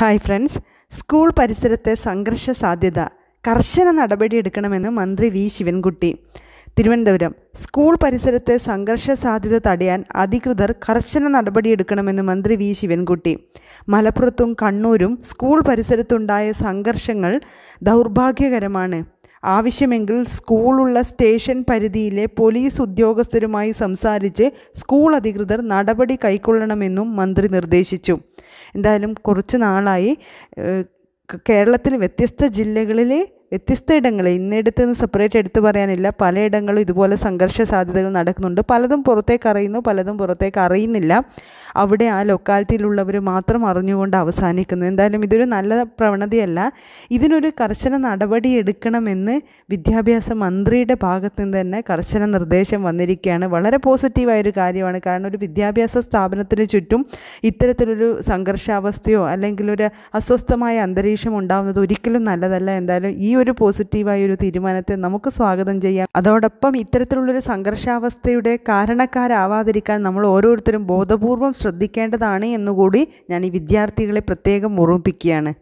hi friends school പരിസരത്തെ സംഘർഷ സാധ്യത കർശന നടപടിയെടുക്കണമെന്ന് മന്ത്രി വി ശിവൻകുട്ടി തിരുവനന്തപുരം സ്കൂൾ പരിസരത്തെ സംഘർഷ സാധ്യത തടയാൻ അധികൃതർ കർശന നടപടിയെടുക്കണമെന്ന് മന്ത്രി വി ശിവൻകുട്ടി മലപ്പുറത്തും കണ്ണൂരും സ്കൂൾ പരിസരത്തുണ്ടായ സംഘർഷങ്ങൾ ദൗർഭാഗ്യകരമാണ് ആവശ്യമെങ്കിൽ സ്കൂളുള്ള സ്റ്റേഷൻ പരിധിയിലെ പോലീസ് ഉദ്യോഗസ്ഥരുമായി സംസാരിച്ച് സ്കൂൾ അധികൃതർ നടപടി കൈക്കൊള്ളണമെന്നും മന്ത്രി നിർദ്ദേശിച്ചു എന്തായാലും കുറച്ച് നാളായി കേരളത്തിലെ വ്യത്യസ്ത ജില്ലകളിലെ വ്യത്യസ്ത ഇടങ്ങൾ ഇന്നിടത്ത് നിന്ന് സെപ്പറേറ്റ് എടുത്തു പറയാനില്ല പലയിടങ്ങളും ഇതുപോലെ സംഘർഷ സാധ്യതകൾ നടക്കുന്നുണ്ട് പലതും പുറത്തേക്ക് അറിയുന്നു പലതും പുറത്തേക്ക് അറിയുന്നില്ല അവിടെ ആ ലൊക്കാലിറ്റിയിലുള്ളവർ മാത്രം അറിഞ്ഞുകൊണ്ട് അവസാനിക്കുന്നു എന്തായാലും ഇതൊരു നല്ല പ്രവണതയല്ല ഇതിനൊരു കർശന നടപടി എടുക്കണമെന്ന് വിദ്യാഭ്യാസ മന്ത്രിയുടെ ഭാഗത്ത് നിന്ന് തന്നെ കർശന നിർദ്ദേശം വന്നിരിക്കുകയാണ് വളരെ പോസിറ്റീവായൊരു കാര്യമാണ് കാരണം ഒരു വിദ്യാഭ്യാസ സ്ഥാപനത്തിന് ചുറ്റും ഇത്തരത്തിലൊരു സംഘർഷാവസ്ഥയോ അല്ലെങ്കിൽ ഒരു അസ്വസ്ഥമായ അന്തരീക്ഷം ഉണ്ടാകുന്നത് ഒരിക്കലും നല്ലതല്ല എന്തായാലും ഈ ഒരു പോസിറ്റീവായ ഒരു തീരുമാനത്തെ നമുക്ക് സ്വാഗതം ചെയ്യാം അതോടൊപ്പം ഇത്തരത്തിലുള്ളൊരു സംഘർഷാവസ്ഥയുടെ കാരണക്കാരാവാതിരിക്കാൻ നമ്മൾ ഓരോരുത്തരും ബോധപൂർവം ശ്രദ്ധിക്കേണ്ടതാണ് എന്നുകൂടി ഞാൻ ഈ വിദ്യാർത്ഥികളെ പ്രത്യേകം ഓർമ്മിപ്പിക്കുകയാണ്